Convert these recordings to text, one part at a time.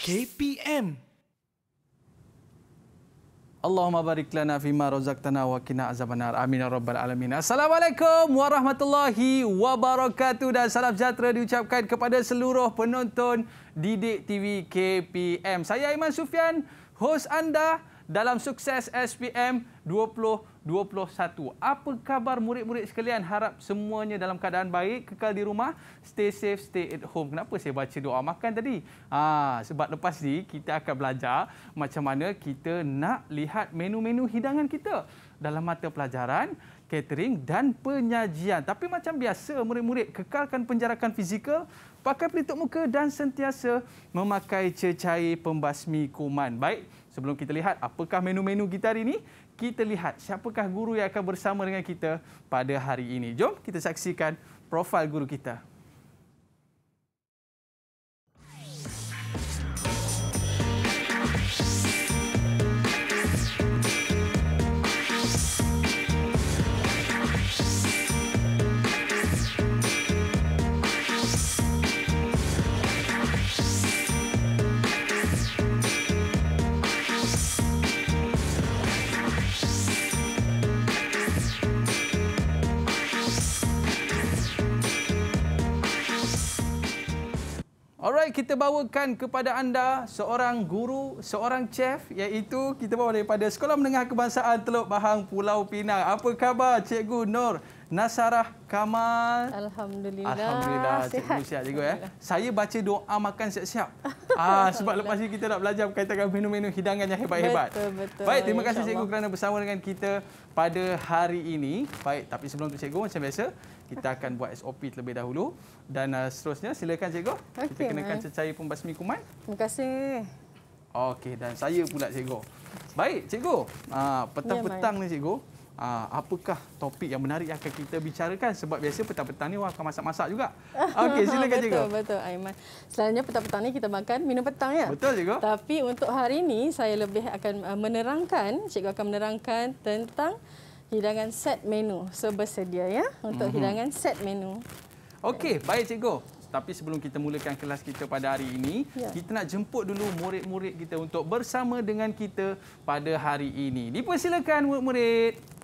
KPM. Allahumma barik lana fi ma razaqtana wa qina azabannar. Amin ya rabbal alamin. Assalamualaikum warahmatullahi wabarakatuh dan salam sejahtera diucapkan kepada seluruh penonton Didik TV KPM. Saya Iman Sufian, host anda dalam sukses SPM 20 21. Apa khabar murid-murid sekalian? Harap semuanya dalam keadaan baik, kekal di rumah, stay safe, stay at home. Kenapa saya baca doa makan tadi? Ha, sebab lepas ni kita akan belajar macam mana kita nak lihat menu-menu hidangan kita dalam mata pelajaran catering dan penyajian. Tapi macam biasa murid-murid kekalkan penjarakan fizikal, pakai pelitup muka dan sentiasa memakai cecair pembasmi kuman. Baik, sebelum kita lihat apakah menu-menu kita hari ini, kita lihat siapakah guru yang akan bersama dengan kita pada hari ini. Jom kita saksikan profil guru kita. Alright, kita bawakan kepada anda seorang guru, seorang chef iaitu kita bawa daripada Sekolah Menengah Kebangsaan Teluk Bahang Pulau Pinang. Apa khabar Cikgu Nur Nasarah Kamal? Alhamdulillah. Alhamdulillah. Sihat. Cikgu sihat juga ya. Saya baca doa makan siap-siap. ah, sebab lepas ni kita nak belajar berkaitan dengan menu-menu hidangan yang hebat-hebat. Betul, betul. Baik, terima kasih Cikgu kerana bersama dengan kita pada hari ini. Baik, tapi sebelum tu Cikgu macam biasa, kita akan buat SOP terlebih dahulu dan uh, seterusnya silakan cikgu okay, kita kenakan cecair pembasmi kuman terima kasih okey dan saya pula cikgu baik cikgu ah, petang-petang uh, ni cikgu Uh, apakah topik yang menarik yang akan kita bicarakan sebab biasa petang-petang ni orang akan masak-masak juga. Okey, silakan cikgu. Betul, betul Aiman. Selalunya petang-petang ni kita makan minum petang ya. Betul cikgu. Tapi untuk hari ini saya lebih akan ah, menerangkan, cikgu akan menerangkan tentang hidangan set menu. So bersedia ya untuk mm -hmm. hidangan set menu. Okey, baik cikgu. Tapi sebelum kita mulakan kelas kita pada hari ini, ya. kita nak jemput dulu murid-murid kita untuk bersama dengan kita pada hari ini. Dipersilakan murid-murid.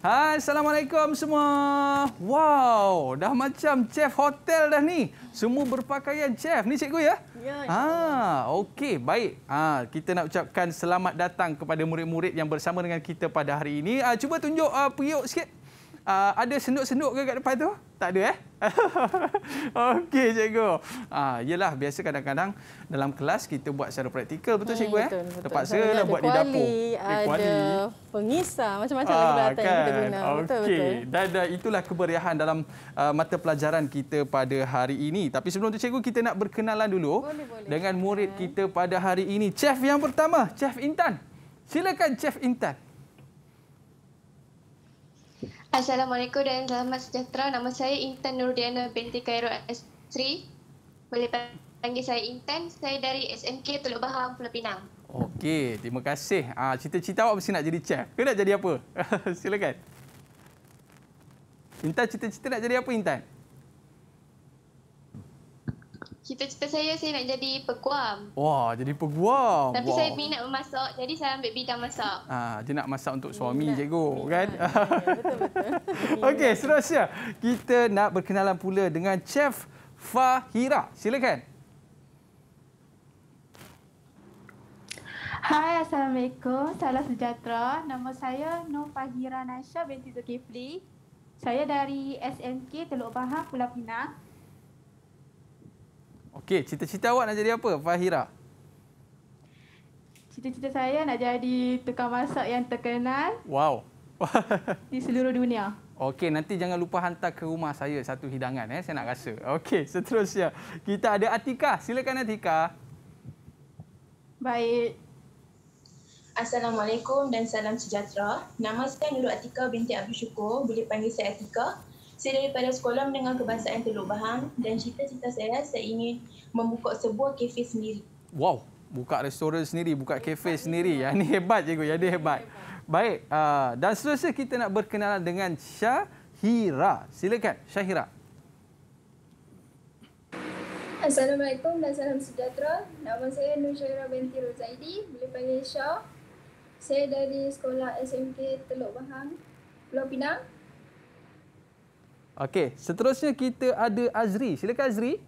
Hai, Assalamualaikum semua. Wow, dah macam chef hotel dah ni. Semua berpakaian chef. Ni cikgu ya? Ya. Ah, Okey, baik. Ah, kita nak ucapkan selamat datang kepada murid-murid yang bersama dengan kita pada hari ini. Ah, cuba tunjuk ah, periuk sikit uh, ada senduk-senduk ke kat depan tu? Tak ada eh? Okey cikgu. Ah yalah biasa kadang-kadang dalam kelas kita buat secara praktikal betul hmm, cikgu eh? Terpaksa betul, lah buat kuali, di eh, dapur. Ada kuali, pengisar macam-macam ah, lagi kan? guna. Okay. Betul betul. Dan, dan itulah keberiahan dalam uh, mata pelajaran kita pada hari ini. Tapi sebelum tu cikgu kita nak berkenalan dulu boleh, boleh. dengan murid kita pada hari ini. Chef yang pertama, Chef Intan. Silakan Chef Intan. Assalamualaikum dan selamat sejahtera. Nama saya Intan Nurdiana binti Cairo S3. Boleh panggil saya Intan. Saya dari SMK Teluk Bahang, Pulau Pinang. Okey, terima kasih. Ah, cita-cita awak mesti nak jadi chef. Ke nak jadi apa? Silakan. Intan, cita-cita nak jadi apa Intan? cita-cita saya saya nak jadi peguam. Wah, jadi peguam. Tapi wow. saya minat memasak, jadi saya ambil bidang masak. Ah, dia nak masak untuk suami minat. cikgu, minat. kan? Minat. Ya, betul betul. Okey, seterusnya kita nak berkenalan pula dengan chef Fahira. Silakan. Hai, Assalamualaikum. Salam sejahtera. Nama saya Nur Fahira Nasha binti Zulkifli. Saya dari SNK Teluk Bahang, Pulau Pinang. Okey, cita-cita awak nak jadi apa, Fahira? Cita-cita saya nak jadi tukang masak yang terkenal. Wow. di seluruh dunia. Okey, nanti jangan lupa hantar ke rumah saya satu hidangan eh, saya nak rasa. Okey, seterusnya kita ada Atika. Silakan Atika. Baik. Assalamualaikum dan salam sejahtera. Nama saya Nurul Atika binti Abdul Syukur. Boleh panggil saya Atika. Saya daripada sekolah menengah kebangsaan Teluk Bahang dan cita-cita saya, saya ingin membuka sebuah kafe sendiri. Wow, buka restoran sendiri, buka kafe sendiri. ya ini hebat, cikgu. Yang ini hebat. Baik, uh, dan seterusnya kita nak berkenalan dengan Syahira. Silakan, Syahira. Assalamualaikum dan salam sejahtera. Nama saya Nur Syahira binti Rozaidi, boleh panggil Syah. Saya dari sekolah SMK Teluk Bahang, Pulau Pinang. Okey, seterusnya kita ada Azri. Silakan Azri.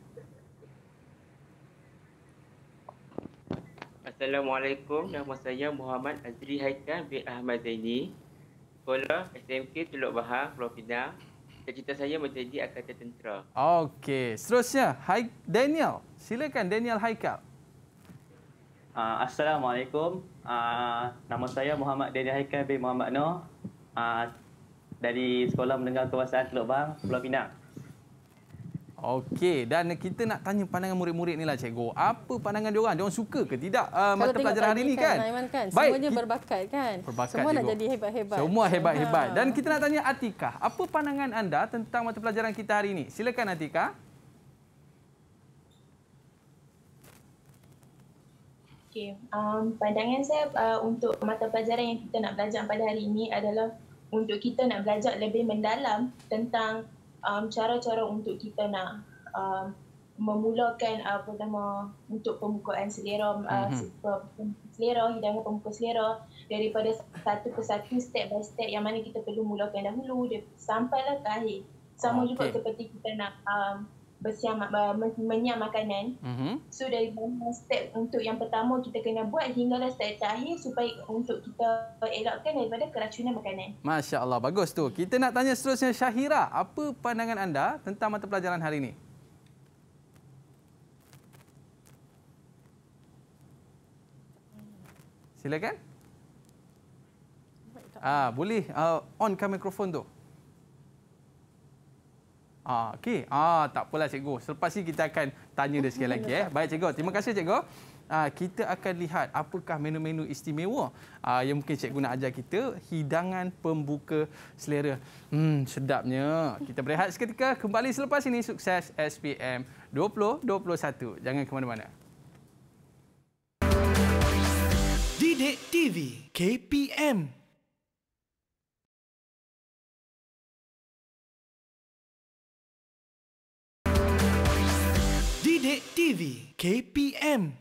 Assalamualaikum. Nama saya Muhammad Azri Haikal bin Ahmad Zaini. Sekolah SMK Teluk Bahang, Pulau Pinang. Cerita saya menjadi Akademi Tentera. Okey, seterusnya Hai Daniel. Silakan Daniel Haikal. Uh, Assalamualaikum. Uh, nama saya Muhammad Daniel Haikal bin Muhammad Noor. Uh, ah, dari Sekolah mendengar Kebangsaan Teluk Bang, Pulau Pinang. Okey, dan kita nak tanya pandangan murid-murid ni lah cikgu. Apa pandangan diorang? Diorang suka ke tidak uh, mata pelajaran hari ni kan? Kalau tengok kan, kan? kan? semuanya berbakat kan? Berbakat Semua cikgu. nak jadi hebat-hebat. Semua hebat-hebat. Ha. Dan kita nak tanya Atika, apa pandangan anda tentang mata pelajaran kita hari ini? Silakan Atika. Okay. Um, pandangan saya uh, untuk mata pelajaran yang kita nak belajar pada hari ini adalah untuk kita nak belajar lebih mendalam tentang um, cara-cara untuk kita nak um, memulakan uh, apa nama untuk pembukaan selera uh, mm-hmm. selera hidangan pembuka selera daripada satu ke satu step by step yang mana kita perlu mulakan dahulu sampailah ke akhir sama okay. juga seperti kita nak um, bersiap uh, menyiap makanan. Mm-hmm. So dari step untuk yang pertama kita kena buat hinggalah step terakhir supaya untuk kita elakkan daripada keracunan makanan. Masya-Allah bagus tu. Kita nak tanya seterusnya Syahira, apa pandangan anda tentang mata pelajaran hari ini? Silakan. Ah, boleh uh, on ke mikrofon tu. Uh, Ah, okey. Ah, tak apalah cikgu. Selepas ni kita akan tanya dia sekali lagi eh. Baik cikgu. Terima kasih cikgu. Ah, kita akan lihat apakah menu-menu istimewa ah, yang mungkin cikgu nak ajar kita hidangan pembuka selera. Hmm, sedapnya. Kita berehat seketika kembali selepas ini sukses SPM 2021. Jangan ke mana-mana. Didik TV KPM Sidik TV KPM.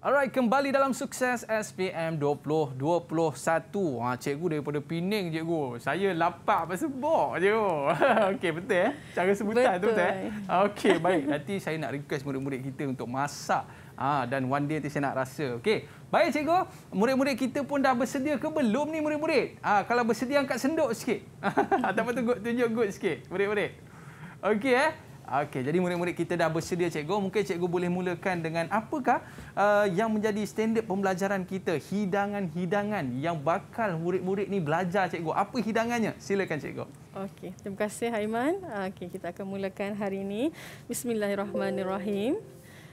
Alright, kembali dalam sukses SPM 2021. Ha, cikgu daripada Pening, cikgu. Saya lapar apa bok, cikgu. Okey, betul eh? Cara sebutan betul. tu betul eh? Okey, baik. Nanti saya nak request murid-murid kita untuk masak. Ha, dan one day nanti saya nak rasa. Okey, baik cikgu. Murid-murid kita pun dah bersedia ke belum ni murid-murid? Ha, kalau bersedia, angkat senduk sikit. Atau tunjuk good sikit, murid-murid. Okey eh? Okey, jadi murid-murid kita dah bersedia cikgu. Mungkin cikgu boleh mulakan dengan apakah uh, yang menjadi standard pembelajaran kita? Hidangan-hidangan yang bakal murid-murid ni belajar cikgu. Apa hidangannya? Silakan cikgu. Okey, terima kasih Haiman. Uh, okey, kita akan mulakan hari ini. Bismillahirrahmanirrahim.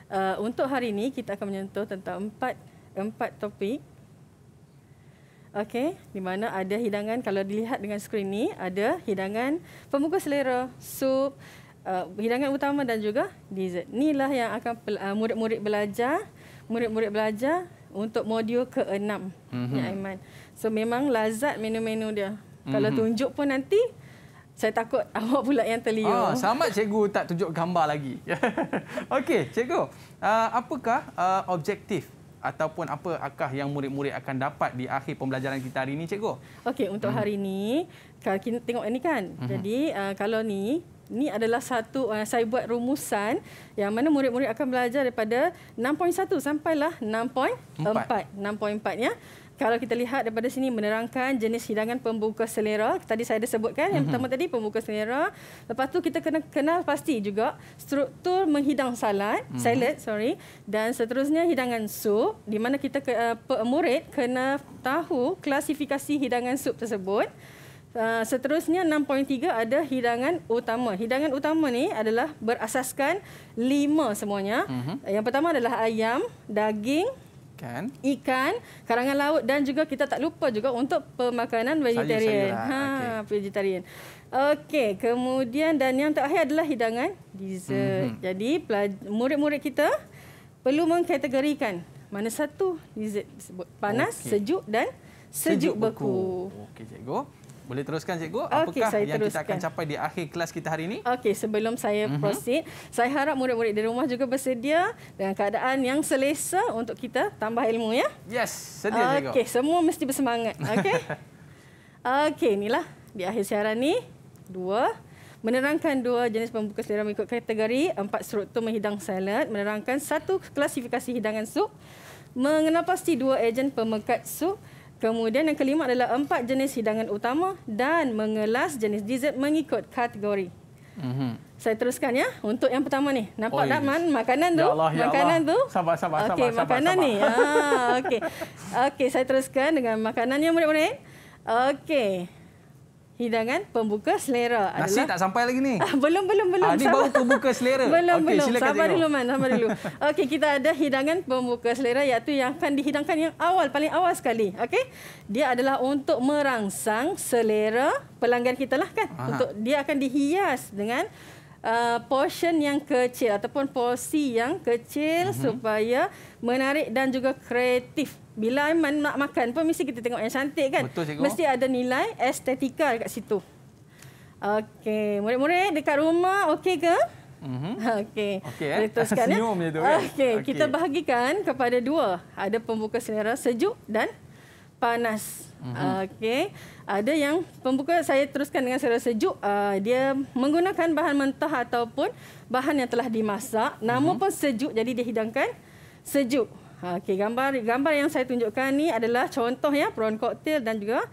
Uh, untuk hari ini kita akan menyentuh tentang empat empat topik. Okey, di mana ada hidangan kalau dilihat dengan skrin ni ada hidangan pemukus selera, sup, uh, hidangan utama dan juga dessert. Inilah yang akan eh, murid-murid uh, belajar, murid-murid belajar untuk modul ke-6 mm-hmm. ya Aiman. So memang lazat menu-menu dia. Mm-hmm. Kalau mhm. tunjuk pun nanti saya takut awak pula yang terliur. Oh, sama cikgu tak tunjuk gambar lagi. Okey, cikgu. Uh, apakah uh, objektif ataupun apa akah yang murid-murid akan dapat di akhir pembelajaran kita hari ini cikgu? Okey, untuk mm-hmm. hari ini kalau kita tengok ini kan. Mm-hmm. Jadi uh, kalau ni ini adalah satu uh, saya buat rumusan yang mana murid-murid akan belajar daripada 6.1 sampailah 6.4. 6.4 ya. Kalau kita lihat daripada sini menerangkan jenis hidangan pembuka selera. Tadi saya ada sebutkan yang mhm. pertama tadi pembuka selera. Lepas tu kita kena kenal pasti juga struktur menghidang salad, mm-hmm. salad sorry dan seterusnya hidangan sup di mana kita uh, murid kena tahu klasifikasi hidangan sup tersebut. Uh, seterusnya 6.3 ada hidangan utama. Hidangan utama ni adalah berasaskan lima semuanya. Uh-huh. Yang pertama adalah ayam, daging, ikan. ikan, karangan laut dan juga kita tak lupa juga untuk pemakanan vegetarian. Ha, okay. vegetarian. Okey, kemudian dan yang terakhir adalah hidangan dessert. Uh-huh. Jadi murid-murid kita perlu mengkategorikan mana satu dessert panas, okay. sejuk dan sejuk, sejuk beku. beku. Okey, cikgu. Boleh teruskan cikgu, apakah okay, yang teruskan. kita akan capai di akhir kelas kita hari ini? Okey, sebelum saya uh mhm. -huh. proceed, saya harap murid-murid di rumah juga bersedia dengan keadaan yang selesa untuk kita tambah ilmu ya. Yes, sedia okay, cikgu. Okey, semua mesti bersemangat. Okey. Okey, inilah di akhir siaran ni dua menerangkan dua jenis pembuka selera mengikut kategori, empat struktur menghidang salad, menerangkan satu klasifikasi hidangan sup, mengenal pasti dua ejen pemekat sup. Kemudian yang kelima adalah empat jenis hidangan utama dan mengelas jenis dessert mengikut kategori. Mm-hmm. Saya teruskan ya untuk yang pertama ni. Nampak oh, tak man makanan tu? Ya Allah, ya makanan Allah. tu. Sabar sabar okay, sabar. Okey, makanan sabar, sabar. ni. Ah, okey. Okey, saya teruskan dengan makanannya murid-murid. Okey hidangan pembuka selera adalah Nasi tak sampai lagi ni. Ah, belum belum belum. Ini ah, baru pembuka selera. belum okay, belum. Sabar tengok. dulu man, sabar dulu. Okey, kita ada hidangan pembuka selera iaitu yang akan dihidangkan yang awal paling awal sekali. Okey. Dia adalah untuk merangsang selera pelanggan kita lah kan. Aha. Untuk dia akan dihias dengan uh, portion yang kecil ataupun porsi yang kecil uh-huh. supaya menarik dan juga kreatif bila Aiman nak makan pun mesti kita tengok yang cantik kan? Betul, Mesti ada nilai estetika dekat situ. Okey, murid-murid dekat rumah okey ke? mm Okey. Okay, eh? Teruskan. ya. Kan? Okey, okay. kita bahagikan kepada dua. Ada pembuka selera sejuk dan panas. Mm-hmm. Okey. Ada yang pembuka saya teruskan dengan selera sejuk. Uh, dia menggunakan bahan mentah ataupun bahan yang telah dimasak. Namun mm-hmm. pun sejuk jadi dia hidangkan sejuk. Ha, okay, gambar gambar yang saya tunjukkan ni adalah contoh ya prawn cocktail dan juga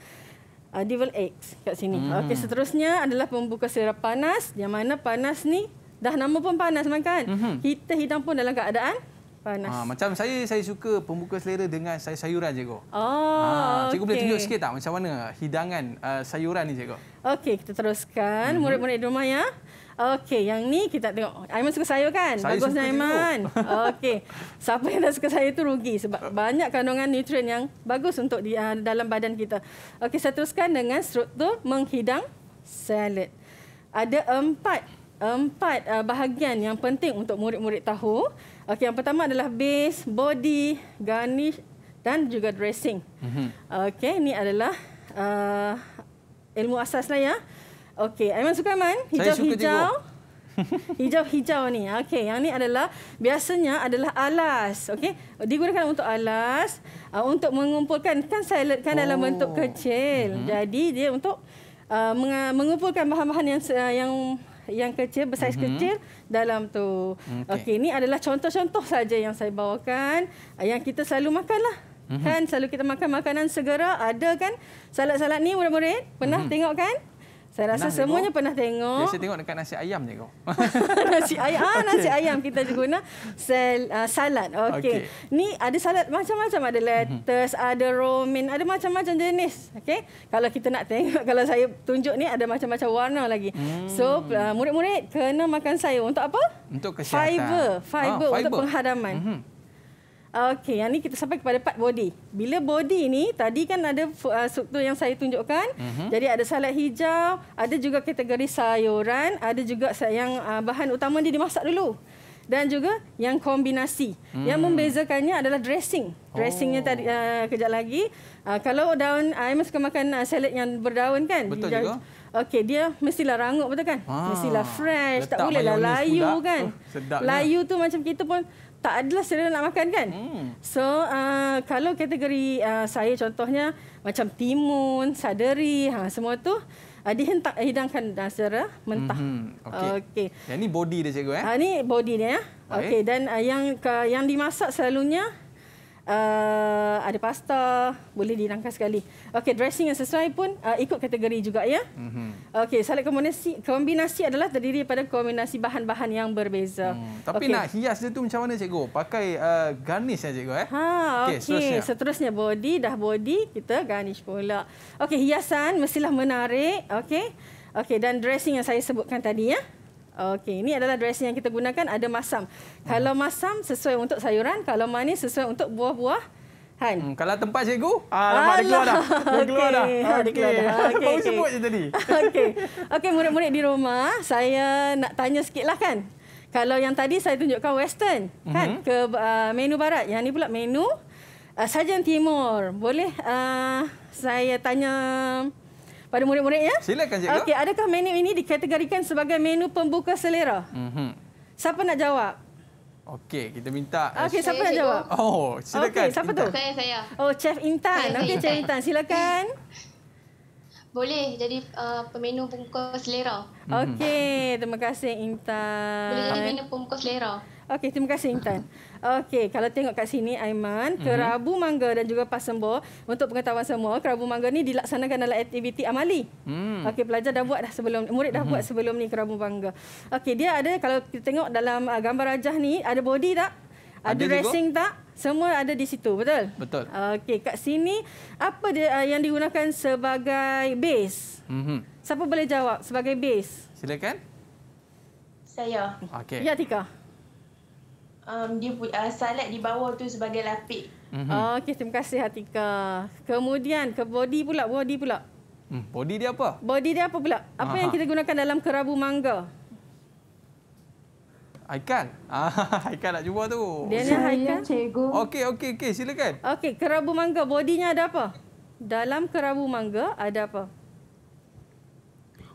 uh, devil eggs kat sini. Hmm. Okey, seterusnya adalah pembuka selera panas. Yang mana panas ni dah nama pun panas makan. Hmm. Kita hidang pun dalam keadaan panas. Ha, macam saya saya suka pembuka selera dengan sayur sayuran cikgu. Oh. Ha, cikgu okay. boleh tunjuk sikit tak macam mana hidangan uh, sayuran ni cikgu? Okey, kita teruskan hmm. murid-murid hmm. di rumah ya. Okey, yang ni kita tengok. Aiman suka sayur kan? Saya Bagus Aiman. Okey. Siapa yang tak suka sayur itu rugi sebab uh. banyak kandungan nutrien yang bagus untuk di uh, dalam badan kita. Okey, saya teruskan dengan struktur menghidang salad. Ada empat empat uh, bahagian yang penting untuk murid-murid tahu. Okey, yang pertama adalah base, body, garnish dan juga dressing. Mm Okey, ini adalah uh, ilmu asas lah ya. Okey, Aiman Sukaiman, hijau-hijau. Hijau-hijau ni. Okey, yang ni adalah biasanya adalah alas. Okey, digunakan untuk alas uh, untuk mengumpulkan kan salad kan oh. dalam bentuk kecil. Mm-hmm. Jadi dia untuk uh, mengumpulkan bahan-bahan yang uh, yang yang kecil, besar mm-hmm. kecil dalam tu. Okey, okay, ini adalah contoh-contoh saja yang saya bawakan uh, yang kita selalu makanlah. Mm-hmm. Kan selalu kita makan makanan segera, ada kan salad-salad ni murid-murid? Pernah mm-hmm. tengok kan? Saya rasa nasi semuanya tengok. pernah tengok. Saya tengok dekat nasi ayam je kau. nasi ayam. Ah, nasi ayam kita juga guna. Sel, uh, salad. Okey. Okay. Ni ada salad macam-macam. Ada mhm. lettuce, mm-hmm. ada romaine, ada macam-macam jenis. Okey. Kalau kita nak tengok, kalau saya tunjuk ni ada macam-macam warna lagi. Mm. So, uh, murid-murid kena makan sayur. Untuk apa? Untuk kesihatan. Fiber. Fiber, oh, ah, fiber. untuk penghadaman. Mm-hmm. Okey, yang ni kita sampai kepada part body. Bila body ni, tadi kan ada uh, struktur yang saya tunjukkan. Mm-hmm. Jadi ada salad hijau, ada juga kategori sayuran, ada juga yang uh, bahan utama dia dimasak dulu. Dan juga yang kombinasi. Mm. Yang membezakannya adalah dressing. Dressingnya oh. tadi uh, kejap lagi. Uh, kalau daun, saya uh, suka makan uh, salad yang berdaun kan? Betul hijau. juga. Okey, dia mestilah rangup betul kan? Ah. Mestilah fresh, Letak tak bolehlah layu pula. kan? Oh, layu tu macam kita pun tak adalah selera nak makan kan. Hmm. So uh, kalau kategori uh, saya contohnya macam timun, saderi, ha semua tu uh, hendak hidangkan uh, secara mentah. Hmm. hmm. Okey. Okay. Yang ni body dia cikgu eh. Ha uh, ni body dia ya. Okey dan uh, yang uh, yang dimasak selalunya Eh, ada pasta, boleh dinangka sekali. Okey, dressing yang sesuai pun uh, ikut kategori juga ya. Mm-hmm. Okey, salad kombinasi, kombinasi adalah terdiri pada kombinasi bahan-bahan yang berbeza. Hmm, tapi okay. nak hias dia tu macam mana cikgu? Pakai uh, garnish ya cikgu eh? Ha, okey, okay, seterusnya. seterusnya body dah body kita garnish pula. Okey, hiasan mestilah menarik, okey. Okey, dan dressing yang saya sebutkan tadi ya. Okey, ini adalah dressing yang kita gunakan ada masam. Hmm. Kalau masam sesuai untuk sayuran, kalau manis sesuai untuk buah-buah. Han. Hmm, kalau tempat cikgu, ah, lama dah keluar dah. Dah keluar okay. dah. Okey. Ah, okey. Okay. sebut je tadi. Okey. Okey, murid-murid di rumah, saya nak tanya sikitlah kan. Kalau yang tadi saya tunjukkan western, mm-hmm. kan? Mhm. Ke uh, menu barat. Yang ni pula menu uh, sajian timur. Boleh uh, saya tanya pada murid-murid ya. Silakan cikgu. Okey, adakah menu ini dikategorikan sebagai menu pembuka selera? Mm-hmm. Siapa nak jawab? Okey, kita minta. Okey, siapa saya nak jawab? Cikgu. Oh, silakan. Okey, siapa Intan. tu? Saya, saya. Oh, Chef Intan. Okey, Chef Intan, silakan. Boleh jadi uh, pemenu pembuka selera. Mhm. Okey, terima kasih Intan. Boleh jadi pemenu pembuka selera. Okey, terima kasih Intan. Okey, kalau tengok kat sini Aiman, mhm. kerabu mm-hmm. mangga dan juga pasembo untuk pengetahuan semua, kerabu mangga ni dilaksanakan dalam aktiviti amali. Mm. Okey, pelajar dah buat dah sebelum, murid dah mm-hmm. buat mhm. sebelum ni kerabu mangga. Okey, dia ada kalau kita tengok dalam uh, gambar rajah ni, ada body tak? Ada, ada racing tak? Semua ada di situ, betul? Betul. Okey, kat sini apa dia uh, yang digunakan sebagai base? Mm-hmm. Siapa boleh jawab sebagai base? Silakan. Saya. Okey. Ya, Tika um, dia uh, salad di bawah tu sebagai lapik. Mm-hmm. Oh, okay, terima kasih Hatika. Kemudian ke body pula, body pula. Hmm, body dia apa? Body dia apa pula? Apa Aha. yang kita gunakan dalam kerabu mangga? Haikal. Ah, Haikal nak cuba tu. Dia ni Haikal. Okey, okey, okey, silakan. Okey, kerabu mangga bodinya ada apa? Dalam kerabu mangga ada apa?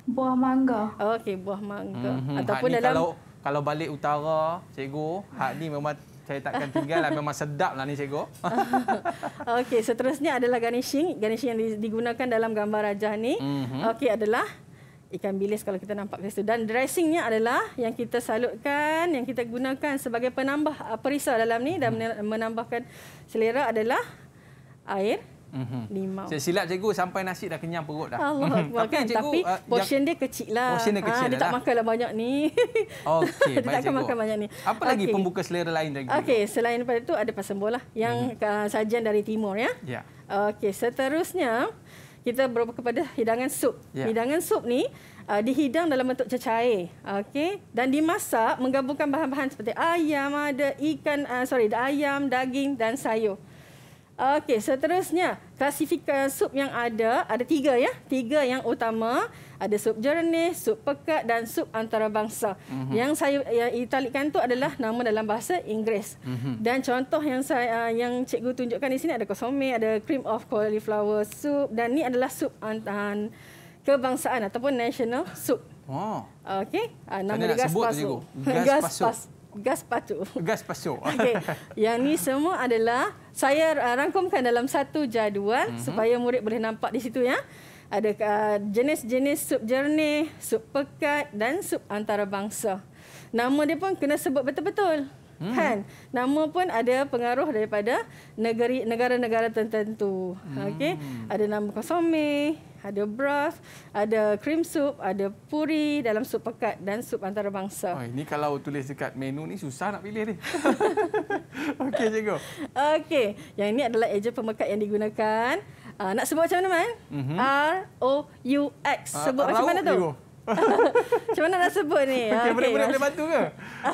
Buah mangga. Okey, buah mangga. Mm-hmm. Ataupun dalam kalau kalau balik utara, cikgu, hak ni memang saya takkan tinggal lah. Memang sedap lah ni cikgu. Okey, seterusnya adalah garnishing. Garnishing yang digunakan dalam gambar rajah ni. Mm-hmm. Okey, adalah ikan bilis kalau kita nampak di situ. Dan dressingnya adalah yang kita salutkan, yang kita gunakan sebagai penambah uh, perisa dalam ni dan menambahkan selera adalah air Mhm. Limau. Saya silap cikgu sampai nasi dah kenyang perut dah. Allah kan, cikgu, Tapi uh, portion dia kecil lah. Portion dia ah, kecil ha, lah. Dia tak lah. makanlah banyak ni. Okey, baik tak cikgu. makan banyak ni. Apa okay. lagi pembuka selera lain lagi? Okey, selain daripada tu ada pasembuh lah. Yang hmm. sajian dari timur ya. Yeah. Okey, seterusnya kita berubah kepada hidangan sup. Yeah. Hidangan sup ni uh, dihidang dalam bentuk cecair. Okey. Dan dimasak menggabungkan bahan-bahan seperti ayam, ada ikan, uh, sorry, ayam, daging dan sayur. Okey, seterusnya klasifikasi eh, sup yang ada ada tiga ya, tiga yang utama ada sup jernih, sup pekat dan sup antarabangsa. Mm-hmm. Yang saya yang italikkan tu adalah nama dalam bahasa Inggeris. Mm-hmm. Dan contoh yang saya eh, yang cikgu tunjukkan di sini ada consomme, ada cream of cauliflower soup dan ni adalah sup antan kebangsaan ataupun national soup. Oh. Okey, ah, nama dia gas pasu. Gas pasu gas pasu. Gas pasu. Okey. Yang ni semua adalah saya rangkumkan dalam satu jadual mm-hmm. supaya murid boleh nampak di situ ya. Ada uh, jenis-jenis sup jernih, sup pekat dan sup antarabangsa. Nama dia pun kena sebut betul-betul. hmm Kan? Nama pun ada pengaruh daripada negeri negara-negara tertentu. hmm Okey. Ada nama Kosome, ada broth, ada cream soup, ada puri dalam sup pekat dan sup antarabangsa. Oh, ini kalau tulis dekat menu ni susah nak pilih ni. Okey cikgu. Okey, yang ini adalah ejen pemekat yang digunakan. Uh, nak sebut macam mana, Man? Mm-hmm. R-O-U-X. Ah, sebut uh, macam mana tu? Juga. Macam mana nak sebut ni? Okay, boleh boleh boleh bantu ke?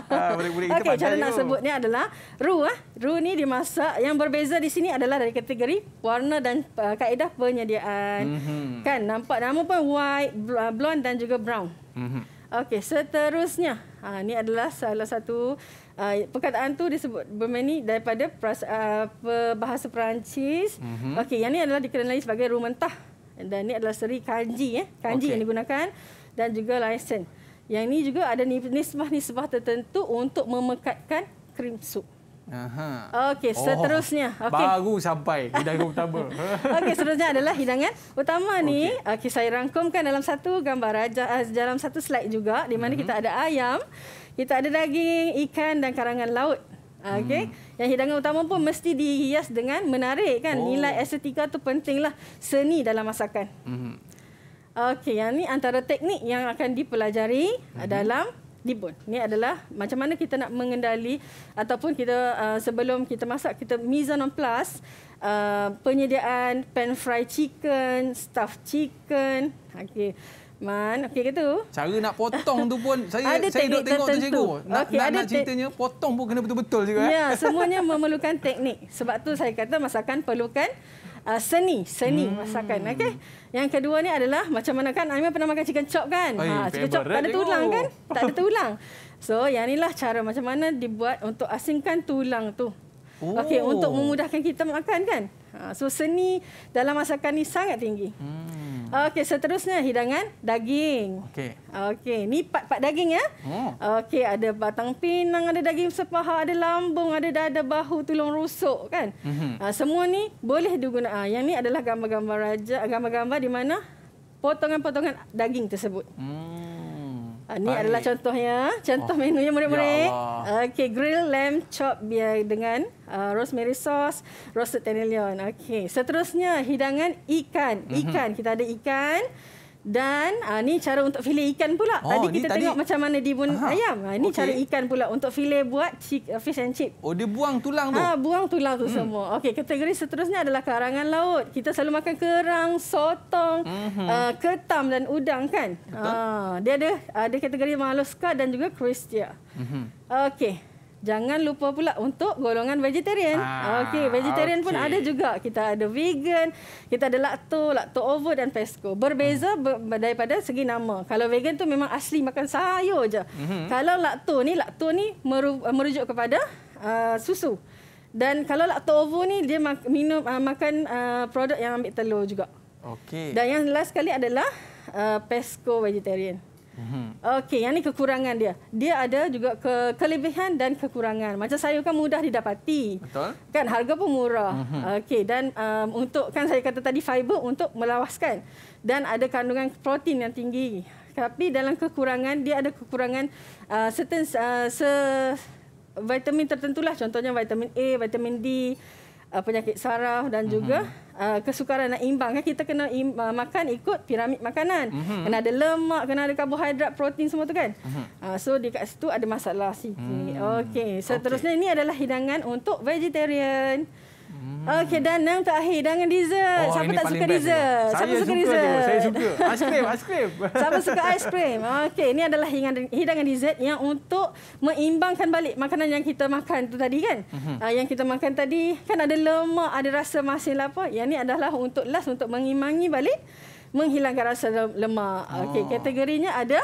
Ah, boleh boleh kita okay, pandai. Cara nak you. sebut ni adalah ru ah. Ru ni dimasak yang berbeza di sini adalah dari kategori warna dan uh, kaedah penyediaan. Mm-hmm. Kan nampak nama pun white, ah, blonde dan juga brown. Mm-hmm. Okey, seterusnya. Ha, ini adalah salah satu Uh, perkataan tu disebut bermakna daripada pras, uh, bahasa Perancis. Mm-hmm. Okey, yang ni adalah dikenali sebagai rumah mentah. Dan ini adalah seri kanji. Eh. Kanji okay. yang digunakan dan juga lesen. Yang ini juga ada nisbah-nisbah tertentu untuk memekatkan krim sup. Okey, oh, seterusnya. Oh, okay. Baru sampai hidangan utama. Okey, seterusnya adalah hidangan utama okay. ni. Okey, saya rangkumkan dalam satu gambar, eh, dalam satu slide juga. Di mana uh-huh. kita ada ayam, kita ada daging, ikan dan karangan laut. Okey. Hmm. Yang hidangan utama pun mesti dihias dengan menarik kan. Oh. Nilai estetika tu pentinglah seni dalam masakan. Hmm. Okey, yang ni antara teknik yang akan dipelajari uh-huh. dalam dibun. Ini adalah macam mana kita nak mengendali ataupun kita uh, sebelum kita masak kita mise en place uh, penyediaan pan fry chicken, stuffed chicken. Okey. Man, okey gitu. Cara nak potong tu pun saya saya duduk tengok tertentu. tu cikgu. Nak okay, nak, ada nak ceritanya potong pun kena betul-betul juga. Ya, semuanya memerlukan teknik. Sebab tu saya kata masakan perlukan uh, seni seni hmm. masakan okey yang kedua ni adalah macam mana kan Aimi pernah makan chicken chop kan Ay, ah, ha chicken chop tak ada tulang kan tak ada tulang so yang inilah cara macam mana dibuat untuk asingkan tulang tu oh. okey untuk memudahkan kita makan kan ah, so seni dalam masakan ni sangat tinggi hmm. Okey, seterusnya hidangan daging. Okey. Okey, ni pat-pat daging ya. Oh. Okey, ada batang pinang, ada daging sepaha, ada lambung, ada dada bahu tulang rusuk kan. hmm Uh, semua ni boleh digunakan. Ah, yang ni adalah gambar-gambar raja, gambar-gambar di mana potongan-potongan daging tersebut. Hmm. Ini ah, Baik. adalah contohnya, ah. contoh oh. menunya murid-murid. Ya okay, grill lamb chop biar dengan uh, rosemary sauce, roasted dandelion. Okay, seterusnya hidangan ikan, mhm. ikan mm-hmm. kita ada ikan. Dan uh, ni cara untuk filet ikan pula. Oh, tadi kita tadi... tengok macam mana dibun Aha. ayam. Uh, ni okay. cara ikan pula untuk filet buat chick, uh, fish and chip. Oh, dia buang tulang tu? Ah, Buang tulang tu hmm. semua. Okey, kategori seterusnya adalah karangan laut. Kita selalu makan kerang, sotong, hmm. uh, ketam dan udang kan? Betul. Uh, dia ada uh, dia kategori maluska dan juga kristia. Hmm. Okey. Jangan lupa pula untuk golongan vegetarian. Ah, okey, vegetarian okay. pun ada juga. Kita ada vegan, kita ada lacto, lacto ovo dan pesco. Berbeza hmm. ber, daripada segi nama. Kalau vegan tu memang asli makan sayur je. Hmm. Kalau lacto ni, lacto ni meru, merujuk kepada uh, susu. Dan kalau lacto ovo ni dia mak, minum uh, makan uh, produk yang ambil telur juga. Okey. Dan yang last sekali adalah uh, pesco vegetarian. Mm-hmm. Okey, yang ni kekurangan dia. Dia ada juga ke, kelebihan dan kekurangan. Macam sayur kan mudah didapati. Betul. Kan harga pun murah. Mm-hmm. Okey, dan um, untuk kan saya kata tadi fiber untuk melawaskan dan ada kandungan protein yang tinggi. Tapi dalam kekurangan dia ada kekurangan uh, certain uh, se vitamin tertentulah contohnya vitamin A, vitamin D uh, penyakit saraf dan mhm. juga mm-hmm. uh, kesukaran nak imbang. Kan kita kena im- uh, makan ikut piramid makanan. Mm-hmm. Kena ada lemak, kena ada karbohidrat, protein semua tu kan. Mm-hmm. Uh, so dekat situ ada masalah sikit. Mm-hmm. Okey, seterusnya so, okay. ini adalah hidangan untuk vegetarian. Okey dan yang terakhir dengan dessert. Oh, Siapa tak suka dessert? Saya Siapa suka, suka dessert? Saya suka. Ice cream, ice cream. Siapa suka ice cream? Okey, ini adalah hidangan dessert yang untuk mengimbangkan balik makanan yang kita makan tu tadi kan? uh yang kita makan tadi kan ada lemak, ada rasa masin lah apa? Yang ini adalah untuk last untuk mengimbangi balik menghilangkan rasa lemak. Okey, oh. kategorinya ada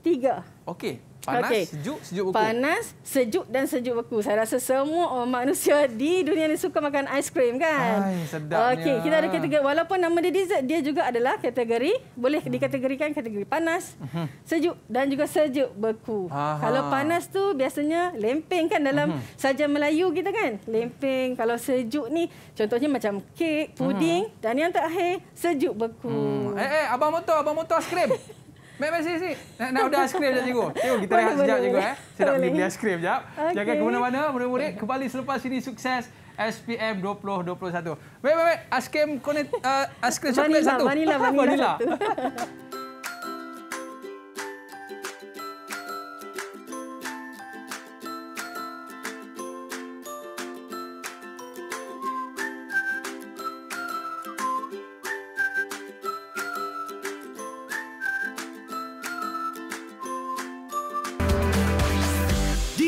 tiga. Okey. Panas, okay. sejuk, sejuk beku. Panas, sejuk dan sejuk beku. Saya rasa semua manusia di dunia ni suka makan aiskrim kan? Ay, sedapnya. Okey, kita ada kategori. Walaupun nama dia dessert, dia juga adalah kategori. Boleh dikategorikan kategori panas, mhm. sejuk dan juga sejuk beku. Aha. Kalau panas tu biasanya lempeng kan dalam Aha. Mhm. sajian Melayu kita kan? Lempeng. Kalau sejuk ni, contohnya macam kek, puding. Aha. Mhm. Dan yang terakhir, sejuk beku. Hmm. Eh, eh, abang motor, abang motor aiskrim. Baik, baik, sini, sini. Nak udah askrim sekejap, cikgu. Tengok, kita rehat sekejap, cikgu. Eh. Saya nak pergi beli askrim sekejap. Okay. Jangan ke mana-mana, murid-murid. Kembali selepas ini sukses SPM 2021. Baik, baik, baik. Askrim, uh, eh, askrim coklat satu. Vanilla, vanilla. Vanilla.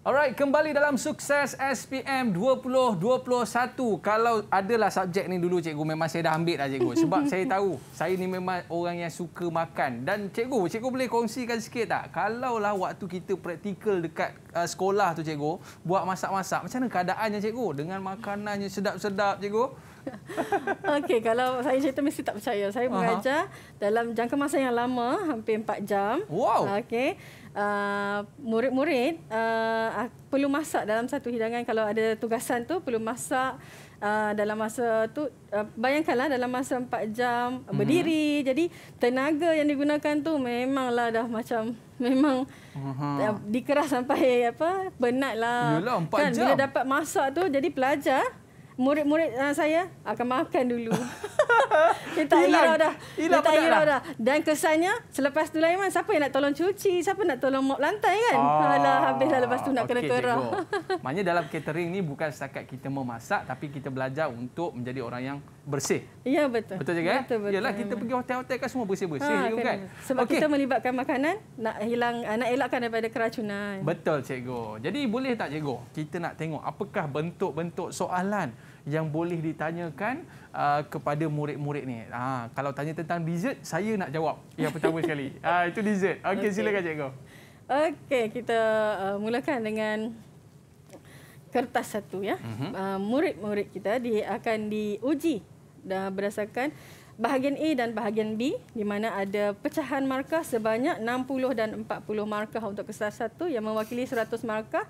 Alright, kembali dalam sukses SPM 2021. Kalau adalah subjek ni dulu cikgu memang saya dah ambil dah cikgu. Sebab saya tahu saya ni memang orang yang suka makan. Dan cikgu, cikgu boleh kongsikan sikit tak? Kalaulah waktu kita praktikal dekat uh, sekolah tu cikgu, buat masak-masak, macam mana keadaannya cikgu? Dengan makanannya sedap-sedap cikgu? Okey, kalau saya cerita mesti tak percaya. Saya mengajar uh-huh. dalam jangka masa yang lama, hampir 4 jam. Wow. Okey. Ah, murid-murid uh, uh, perlu masak dalam satu hidangan kalau ada tugasan tu perlu masak uh, dalam masa tu uh, bayangkanlah dalam masa empat jam mhm. berdiri hmm. jadi tenaga yang digunakan tu memanglah dah macam memang uh-huh. dikeras sampai apa penatlah kan jam. bila dapat masak tu jadi pelajar murid-murid uh, saya akan maafkan dulu. Kita hilang dah. Hilang dah. dah. Dan kesannya selepas tu Laiman siapa yang nak tolong cuci? Siapa nak tolong mop lantai kan? Ah, Alah habis dah lepas tu nak okay, kena kerah. Maknanya dalam catering ni bukan setakat kita memasak tapi kita belajar untuk menjadi orang yang bersih. Ya betul. Betul juga eh? betul, kan? Betul, Yalah kita pergi hotel-hotel kan semua bersih-bersih ha, juga kan. kan? Sebab okay. kita melibatkan makanan nak hilang ah, nak elakkan daripada keracunan. Betul cikgu. Jadi boleh tak cikgu kita nak tengok apakah bentuk-bentuk soalan yang boleh ditanyakan uh, kepada murid-murid ni. Ha, kalau tanya tentang dessert saya nak jawab yang pertama sekali. Ha, itu dessert. Okey okay. silakan cikgu. Okey kita uh, mulakan dengan kertas satu ya. Uh-huh. Uh, murid-murid kita akan diuji dah berdasarkan bahagian A dan bahagian B di mana ada pecahan markah sebanyak 60 dan 40 markah untuk kertas satu yang mewakili 100 markah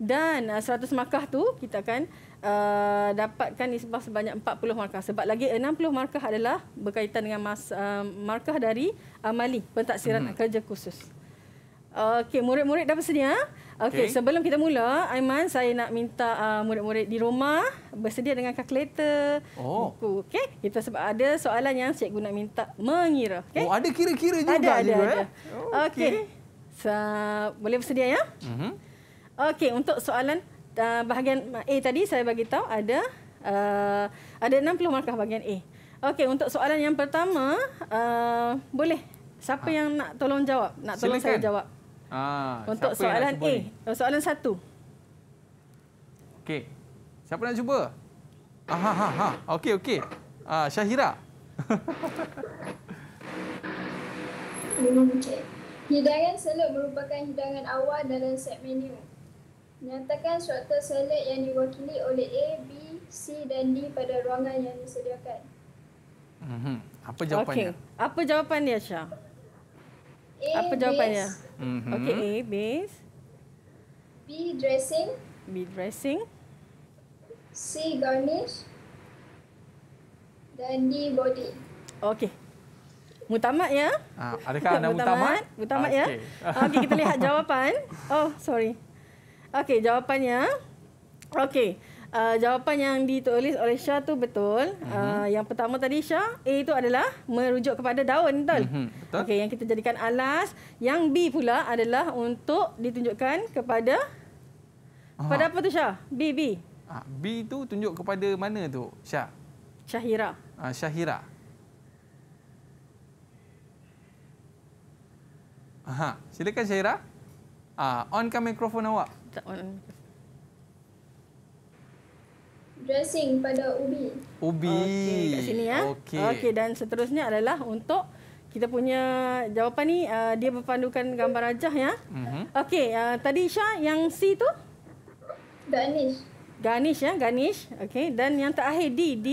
dan 100 ah, markah tu kita akan uh, dapatkan nisbah sebanyak 40 markah sebab lagi 60 markah adalah berkaitan dengan mas, uh, markah dari amali pentaksiran uh-huh. kerja khusus. Okey, murid-murid dah bersedia? Okey, okay. sebelum kita mula, Aiman, saya nak minta uh, murid-murid di rumah bersedia dengan kalkulator, oh. buku. Okey, kita sebab ada soalan yang cikgu nak minta mengira. Okay? Oh, ada kira-kira juga. Ada, ada. ada. Eh? Okey, okay. so, boleh bersedia ya? Uh-huh. Okey, untuk soalan uh, bahagian A tadi saya bagi tahu ada uh, ada 60 markah bahagian A. Okey, untuk soalan yang pertama, uh, boleh siapa ha. yang nak tolong jawab? Nak tolong Silakan. saya jawab. Ah, untuk soalan A, ni? Oh, soalan satu. Okey. Siapa nak cuba? Ah ha ha. ha. Okey okey. Ah Syahira. okay. Hidangan salad merupakan hidangan awal dalam set menu. Nyatakan suatu salad yang diwakili oleh A, B, C dan D pada ruangan yang disediakan. Mm -hmm. Apa jawapannya? Okay. Apa jawapannya, dia, Syah? apa jawapannya? Mm-hmm. Okay, A base. B dressing. B dressing. C garnish. Dan D body. Okay. Mutamat ya? Ah, adakah anda mutamat? Mutamat ya? Okay. Ah, okay, kita lihat jawapan. Oh, sorry. Okay, jawapannya. Okay uh, jawapan yang ditulis oleh Syah tu betul. Mm-hmm. Uh, mhm. yang pertama tadi Syah, A itu adalah merujuk kepada daun, betul? mm betul. Okey, yang kita jadikan alas. Yang B pula adalah untuk ditunjukkan kepada... Ah. Kepada apa tu Syah? B, B. Ah, B tu tunjuk kepada mana tu Syah? Syahira. Ah, Syahira. Aha, silakan Syahira. Ah, onkan mikrofon awak. Tak on dressing pada ubi. Ubi. Okey, sini ya. Okey. Okey, dan seterusnya adalah untuk kita punya jawapan ni uh, dia berpandukan gambar rajah ya. Mhm. Mm Okey, uh, tadi Syah yang C tu? Ganesh. Ganesh ya, Ganesh. Okey, dan yang terakhir D, D.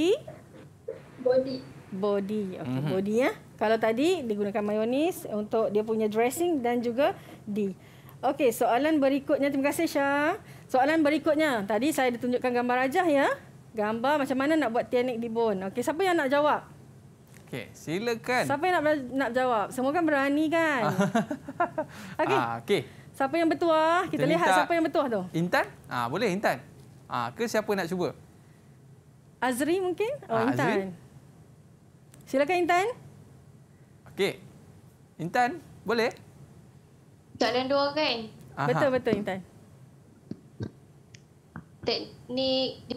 Body. Body. Okey, mm -hmm. body ya. Kalau tadi digunakan mayonis untuk dia punya dressing dan juga D. Okey, soalan berikutnya terima kasih Syah. Soalan berikutnya, tadi saya ditunjukkan gambar rajah ya gambar macam mana nak buat teknik di bone. Okey, siapa yang nak jawab? Okey, silakan. Siapa yang nak nak jawab? Semua kan berani kan? okey. Ah, okey. Siapa yang bertuah? Kita, kita lihat siapa yang bertuah tu. Intan? Ah, boleh Intan. Ah, ke siapa nak cuba? Azri mungkin? Ah, oh, ah, Intan. Azri? Silakan Intan. Okey. Intan, boleh? Soalan dua kan? Betul-betul, Intan. Teknik di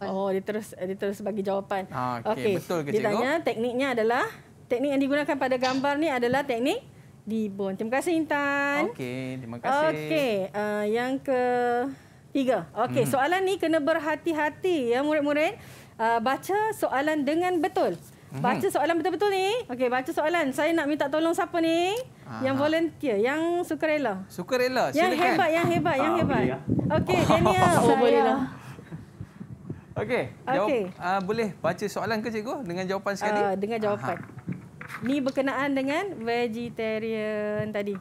jawapan. Oh, dia terus dia terus bagi jawapan. Ah, okay. okay. Betul ke dia cikgu? Dia tekniknya adalah teknik yang digunakan pada gambar ni adalah teknik dibon. Terima kasih Intan. Okey, terima kasih. Okey, uh, yang ke tiga. Okey, hmm. soalan ni kena berhati-hati ya murid-murid. Uh, baca soalan dengan betul. Hmm. Baca soalan betul-betul ni. Okey, baca soalan. Saya nak minta tolong siapa ni? Aha. Yang ah. volunteer, yang sukarela. Sukarela, silakan. Yang hebat, yang hebat, yang ah, hebat. Ya? Okey, Daniel. Oh, boleh lah. Okey, jawab. Okay. Uh, ah, boleh baca soalan ke cikgu dengan jawapan ah, sekali? Uh, dengan jawapan. Ni berkenaan dengan vegetarian tadi.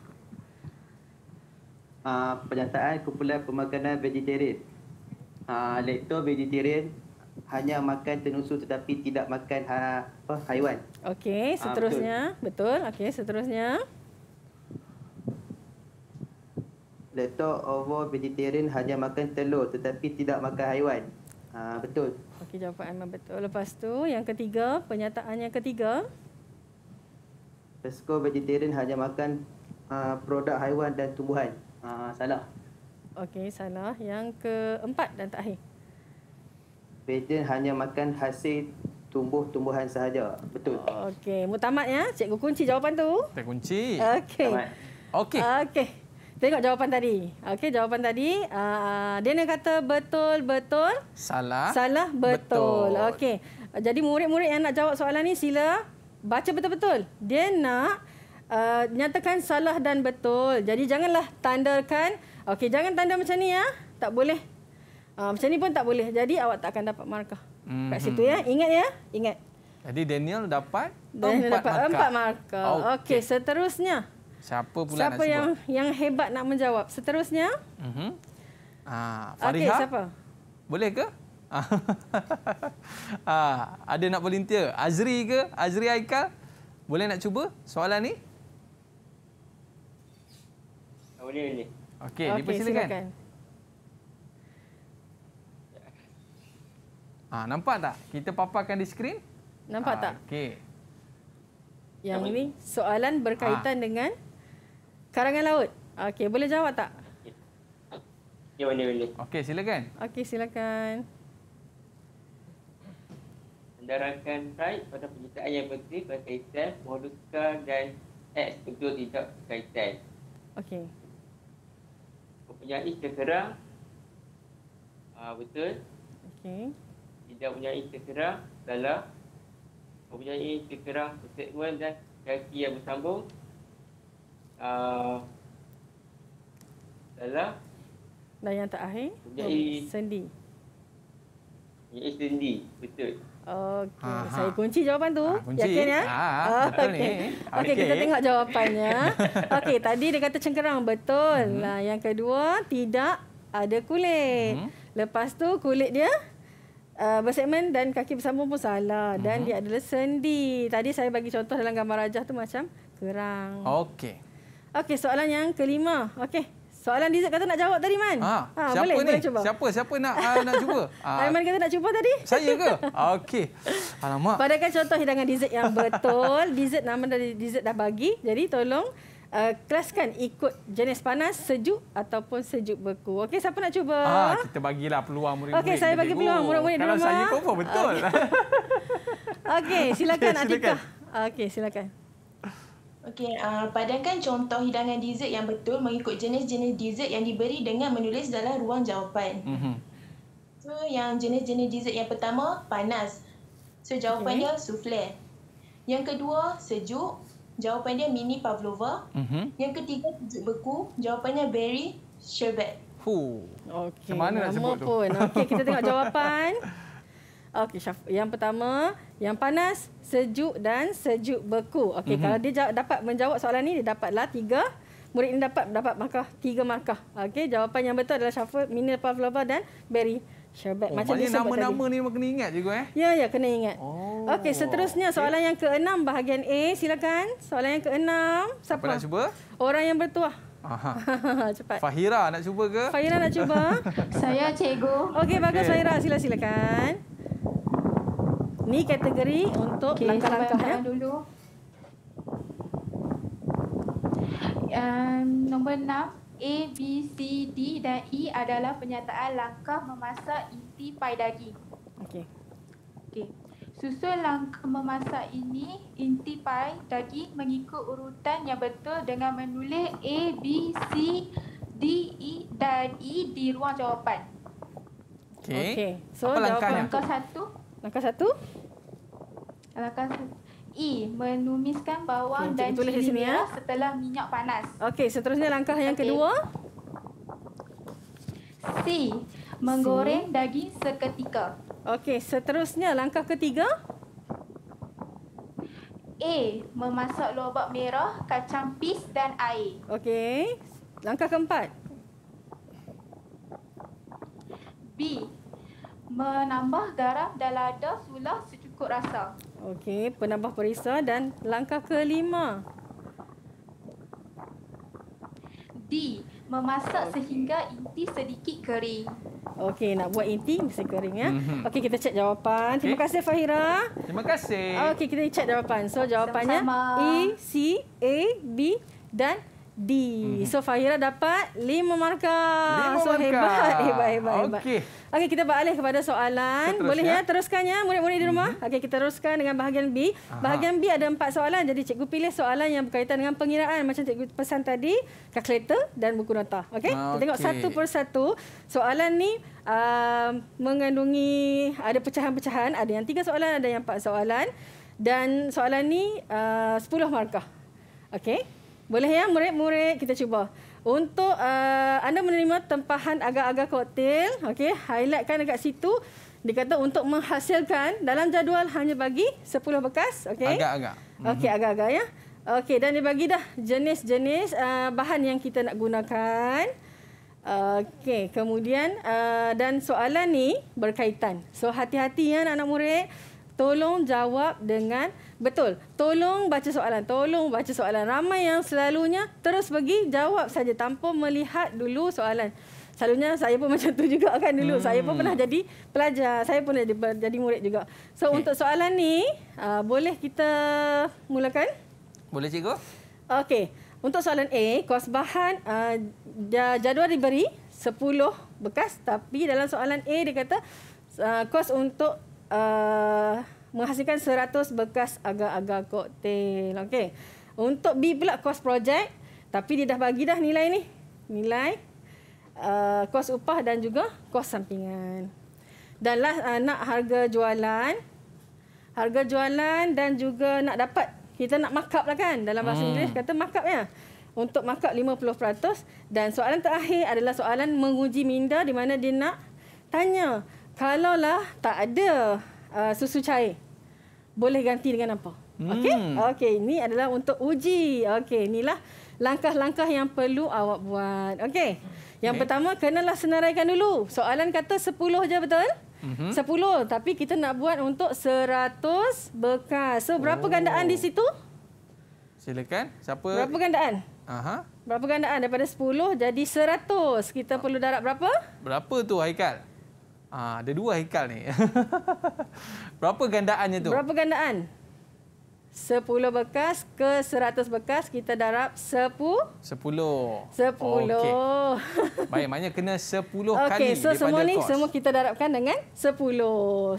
Uh, pernyataan kumpulan pemakanan vegetarian. Uh, lektor vegetarian hanya makan tenusuk tetapi tidak makan uh, apa, haiwan. Okey, seterusnya. Uh, betul. betul. Okey, seterusnya. Lektor ovo vegetarian hanya makan telur tetapi tidak makan haiwan. Ha, betul. Okey jawapan Aiman betul. Lepas tu yang ketiga, pernyataan yang ketiga. Pesco vegetarian hanya makan uh, produk haiwan dan tumbuhan. Uh, salah. Okey, salah. Yang keempat dan terakhir. Vegetarian hanya makan hasil tumbuh-tumbuhan sahaja. Betul. Okey, mutamat ya. Cikgu kunci jawapan tu. Cikgu kunci. Okey. Okey. Okey. Okay. Tengok jawapan tadi. Okey, jawapan tadi. Uh, Dana kata betul, betul. Salah. Salah, betul. betul. Okey. Jadi murid-murid yang nak jawab soalan ni sila baca betul-betul. Dia nak uh, nyatakan salah dan betul. Jadi janganlah tandakan. Okey, jangan tanda macam ni ya. Tak boleh. Uh, macam ni pun tak boleh. Jadi awak tak akan dapat markah. Mm-hmm. Kat situ ya. Mhm. Ingat ya. Ingat. Jadi Daniel dapat Daniel empat dapat markah. Empat markah. Okey, okay, seterusnya. Siapa pula siapa nak yang, yang hebat nak menjawab? Seterusnya. Uh mhm. -huh. ah, Fariha. Okey, siapa? Boleh ke? Ah. ah, ada nak volunteer? Azri ke? Azri Aikal? Boleh nak cuba soalan ni? Boleh, boleh. Okey, okay, dipersilakan. Silakan. Ah, nampak tak? Kita paparkan di skrin. Nampak ah, tak? Okey. Yang ini soalan berkaitan ah. dengan Karangan laut. Okey, boleh jawab tak? Ya, boleh, boleh. Okey, silakan. Okey, silakan. Darakan Wright pada penyitaan yang berkiri kaitan Moluska dan X betul tidak berkaitan. Okey. Mempunyai kekerang. Uh, ah, betul. Okey. Tidak mempunyai kekerang dalam. Mempunyai kekerang segmen dan kaki yang bersambung. Dalam uh, Dan yang terakhir Jai Sendi Jai Sendi Betul Okey, saya kunci jawapan tu. Ha, kunci. Yakin ya? Ha, Okey. Okey, okay, kita tengok jawapannya. Okey, tadi dia kata cengkerang betul. Mm-hmm. Nah, yang kedua tidak ada kulit. Mm-hmm. Lepas tu kulit dia uh, bersegmen dan kaki bersambung pun salah dan mm-hmm. dia adalah sendi. Tadi saya bagi contoh dalam gambar rajah tu macam kerang. Okey. Okey, soalan yang kelima. Okey. Soalan Dizat kata nak jawab tadi Man. Ha, ha siapa boleh, ni? Boleh cuba. Siapa? Siapa nak uh, nak cuba? Aiman uh, kata nak cuba tadi? Saya ke? Okey. Alamak. Padakan contoh hidangan dessert yang betul. dessert nama dari dessert dah bagi. Jadi tolong uh, kelaskan ikut jenis panas, sejuk ataupun sejuk beku. Okey, siapa nak cuba? Ha, kita bagilah peluang murid-murid. Okey, saya bagi peluang oh, murid-murid di rumah. Kalau saya pun betul. Okey, okay, silakan okay, Okey, silakan. Atika. Okay, silakan. Okey, uh, padankan contoh hidangan dessert yang betul mengikut jenis-jenis dessert yang diberi dengan menulis dalam ruang jawapan. Mm-hmm. So, yang jenis-jenis dessert yang pertama, panas. So, jawapan okay. souffle. Yang kedua, sejuk. jawapannya mini pavlova. Mm-hmm. Yang ketiga, sejuk beku. Jawapannya berry sherbet. Huh. Okey, nama nak sebut pun. Okey, kita tengok jawapan. Okey, Syaf. Yang pertama, yang panas, sejuk dan sejuk beku. Okey, mm-hmm. kalau dia jawab, dapat menjawab soalan ni, dia dapatlah tiga. Murid ini dapat dapat markah, tiga markah. Okey, jawapan yang betul adalah Syafir, Mineral Pavlova dan Berry. Sherbet. Oh, Macam nama-nama ni memang kena ingat juga eh? Ya, ya, kena ingat. Oh, Okey, seterusnya okay. soalan yang keenam bahagian A. Silakan. Soalan yang keenam. Siapa? Apa nak cuba? Orang yang bertuah. Aha. Cepat. Fahira nak cuba ke? Fahira nak cuba. Saya cikgu. Okey, bagus okay. Fahira. Sila silakan. Okay. Ni kategori untuk okay, langkah-langkah ya. dulu. Um, nombor 6 A, B, C, D dan E adalah penyataan langkah memasak inti pai daging. Okey. Okey. Susun langkah memasak ini inti pai daging mengikut urutan yang betul dengan menulis A, B, C, D, E dan E di ruang jawapan. Okey. Okay. So, apa langkahnya? Langkah satu. Langkah Langkah satu. Langkah I. Menumiskan bawang okay, dan cili merah ya. ya. setelah minyak panas. Okey, seterusnya langkah yang okay. kedua. C. Menggoreng C. daging seketika. Okey, seterusnya langkah ketiga. A. Memasak lobak merah, kacang pis dan air. Okey, langkah keempat. B menambah garam dan lada sula secukup rasa. Okey, penambah perisa dan langkah kelima. D. Memasak okay. sehingga inti sedikit kering. Okey, nak buat inti mesti kering ya. Mm-hmm. Okey, kita cek jawapan. Terima kasih Fahira. Terima kasih. Okey, kita cek jawapan. So jawapannya Sama-sama. E, C, A, B dan D. Mm-hmm. So Fahira dapat 5 markah. 5 so, Hebat, hebat, hebat. Okey. Okey, kita beralih kepada soalan. Seterus, Boleh ya? ya? Teruskannya murid-murid di rumah. hmm Okey, kita teruskan dengan bahagian B. Aha. Bahagian B ada empat soalan. Jadi cikgu pilih soalan yang berkaitan dengan pengiraan macam cikgu pesan tadi, kalkulator dan buku nota. Okey? okay. Kita tengok satu persatu. Soalan ni uh, mengandungi ada pecahan-pecahan, ada yang tiga soalan, ada yang empat soalan. Dan soalan ni uh, sepuluh markah. Okey? Boleh ya murid-murid kita cuba. Untuk uh, anda menerima tempahan agak-agak koktail, okey, highlightkan dekat situ. Dikata untuk menghasilkan dalam jadual hanya bagi 10 bekas, okey. Agak-agak. Mhm. Okey, agak-agak ya. Okey, dan dia bagi dah jenis-jenis uh, bahan yang kita nak gunakan. Okey, kemudian uh, dan soalan ni berkaitan. So hati-hati ya anak-anak murid, tolong jawab dengan Betul. Tolong baca soalan. Tolong baca soalan. Ramai yang selalunya terus pergi jawab saja tanpa melihat dulu soalan. Selalunya saya pun macam tu juga kan dulu. Hmm. Saya pun hmm. pernah jadi pelajar. Saya pun jadi, jadi murid juga. So okay. untuk soalan ni, uh, boleh kita mulakan? Boleh cikgu. Okey. Untuk soalan A, kos bahan uh, jadual diberi 10 bekas tapi dalam soalan A dia kata uh, kos untuk uh, menghasilkan 100 bekas agar-agar koktel. Okey. Untuk B pula cost project tapi dia dah bagi dah nilai ni. Nilai uh, kos upah dan juga kos sampingan. Dan last uh, nak harga jualan. Harga jualan dan juga nak dapat kita nak markup lah kan dalam bahasa hmm. Inggeris kata markup ya. Untuk markup 50% dan soalan terakhir adalah soalan menguji minda di mana dia nak tanya kalaulah tak ada uh, susu cair boleh ganti dengan apa. Hmm. Okey? Okey, ini adalah untuk uji. Okey, inilah langkah-langkah yang perlu awak buat. Okey. Yang okay. pertama, kenalah senaraikan dulu. Soalan kata 10 je betul? Mm-hmm. 10. Tapi kita nak buat untuk 100 bekas. So, berapa oh. gandaan di situ? Silakan. Siapa? Berapa gandaan? Aha. Berapa gandaan? Daripada 10 jadi 100. Kita ah. perlu darab berapa? Berapa tu, Haikal? Ha, ada dua Haikal ni. Berapa gandaannya tu? Berapa gandaan? 10 bekas ke 100 bekas kita darab 10 10 10 okay. Baik, maknanya kena 10 kali Okey, so semua ni semua kita darabkan dengan 10.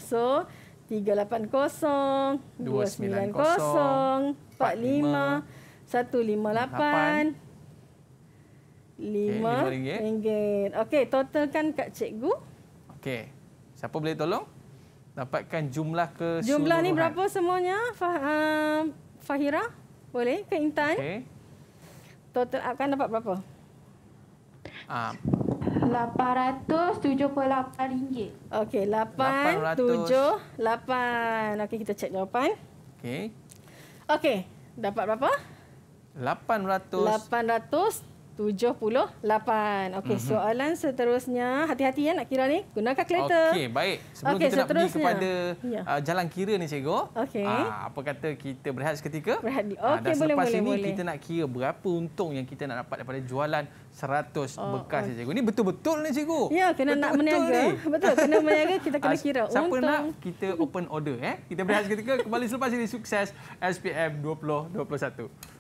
So 380 290 45 158 5 ringgit. Okey, totalkan kat cikgu. Okey. Siapa boleh tolong? Dapatkan jumlah keseluruhan. Jumlah ni berapa semuanya? Fah, uh, Fahira? Boleh? Ke Intan? Okey. Total akan dapat berapa? Um. Ah. RM878. Okey, RM878. Okey, kita cek jawapan. Okey. Okey, dapat berapa? RM800. 800 78. Okey, mm-hmm. soalan seterusnya. Hati-hati ya nak kira ni. Gunakan kalkulator. Okey, baik. Sebelum okay, kita nak pergi kepada ya. uh, jalan kira ni cikgu. Okey. Uh, apa kata kita berehat seketika? Berehat. Ah, okey, uh, boleh-boleh. Lepas ini boleh. kita nak kira berapa untung yang kita nak dapat daripada jualan 100 oh, bekas ni, cikgu. Ni betul-betul ni cikgu. Ya, kena nak meniaga. Ni. Betul, kena meniaga kita kena ah, kira uh, siapa untung. Siapa nak kita open order eh. Kita berehat seketika kembali selepas ini sukses SPM 2021. 20,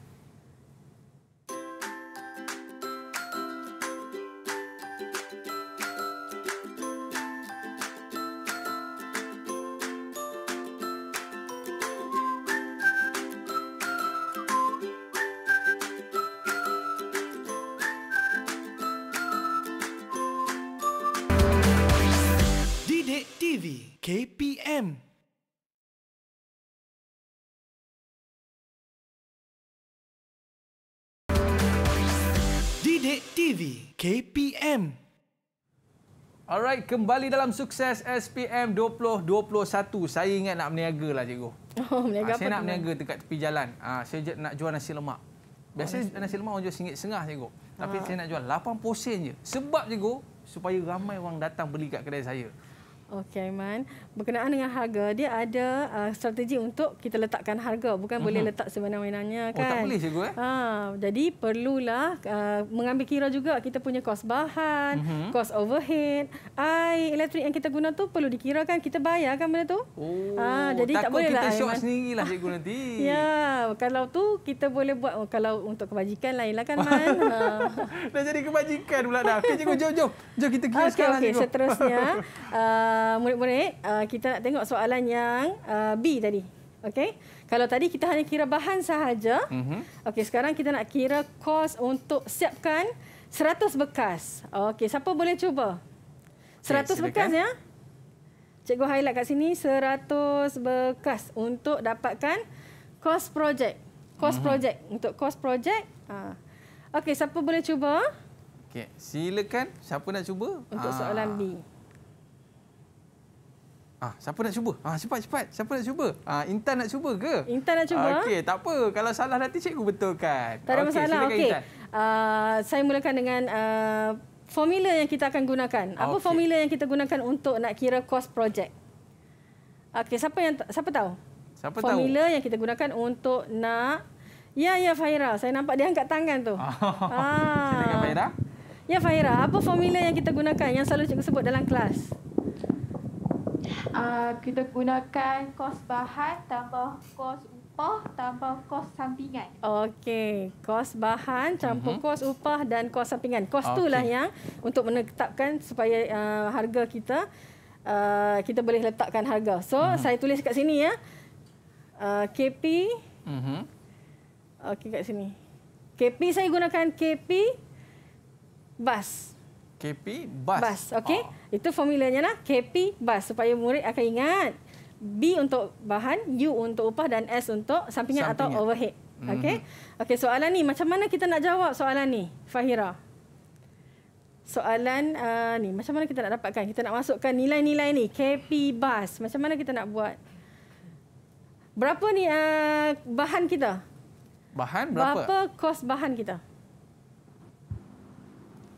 KPM. Alright, kembali dalam sukses SPM 2021. Saya ingat nak berniaga lah cikgu. Oh, berniaga ah, apa? Saya nak berniaga dekat tepi jalan. Ah, saya nak jual nasi lemak. Biasanya oh, nasi lemak orang jual singgit sengah cikgu. Tapi ha. saya nak jual 8 posen je. Sebab cikgu, supaya ramai orang datang beli kat kedai saya. Okey Aiman, berkenaan dengan harga, dia ada uh, strategi untuk kita letakkan harga, bukan uh -huh. boleh mhm. letak sebenar-benarnya oh, kan? Oh, tak boleh cikgu eh. Ha, jadi perlulah uh, mengambil kira juga kita punya kos bahan, uh mhm. -huh. kos overhead, air elektrik yang kita guna tu perlu dikira kan kita bayar kan benda tu. Oh, ha, jadi tak boleh lah. Takut kita syok sendirilah cikgu nanti. Ya, kalau tu kita boleh buat kalau untuk kebajikan lainlah kan Man. ha. Dah jadi kebajikan pula dah. Okey cikgu, jom jom. Jom kita kira okay, sekarang okay. cikgu. Okey, seterusnya uh, Eh, murid-murid, uh, kita nak tengok soalan yang uh, B tadi. Okey. Kalau tadi kita hanya kira bahan sahaja. Mm -hmm. Okey, sekarang kita nak kira kos untuk siapkan 100 bekas. Okey, siapa boleh cuba? 100 okay, bekas ya. Cikgu highlight kat sini 100 bekas untuk dapatkan kos projek. Kos mm -hmm. projek untuk kos projek. Ha. Okey, siapa boleh cuba? Okey, silakan. Siapa nak cuba? Untuk ah. soalan Aa. B. Ha, siapa nak cuba? Ha, cepat, cepat. Siapa nak cuba? Ha, Intan nak cuba ke? Intan nak cuba. Ha, Okey, tak apa. Kalau salah nanti cikgu betulkan. Tak ada okay, masalah. Okey, uh, saya mulakan dengan uh, formula yang kita akan gunakan. Apa okay. formula yang kita gunakan untuk nak kira kos projek? Okey, siapa yang siapa tahu? Siapa formula tahu? yang kita gunakan untuk nak... Ya, ya, Fahira. Saya nampak dia angkat tangan tu. Silakan, Fahira. Ya, Fahira. Apa formula yang kita gunakan yang selalu cikgu sebut dalam kelas? uh, ah, kita gunakan kos bahan tambah kos upah tambah kos sampingan. Okey, kos bahan campur uh-huh. kos upah dan kos sampingan. Kos okay. itulah yang untuk menetapkan supaya uh, harga kita uh, kita boleh letakkan harga. So uh-huh. saya tulis kat sini ya. Uh, KP uh-huh. Mhm. Okey kat sini. KP saya gunakan KP bas. KP bus. Bus, ah. okey. Ah. Itu formulanya nak. Lah, KP bus supaya murid akan ingat. B untuk bahan, U untuk upah dan S untuk sampingan, sampingan. atau overhead. Mm-hmm. Okey. Okey, soalan ni macam mana kita nak jawab soalan ni, Fahira? Soalan uh, ni macam mana kita nak dapatkan? Kita nak masukkan nilai-nilai ni, KP bus. Macam mana kita nak buat? Berapa ni uh, bahan kita? Bahan berapa? Berapa kos bahan kita?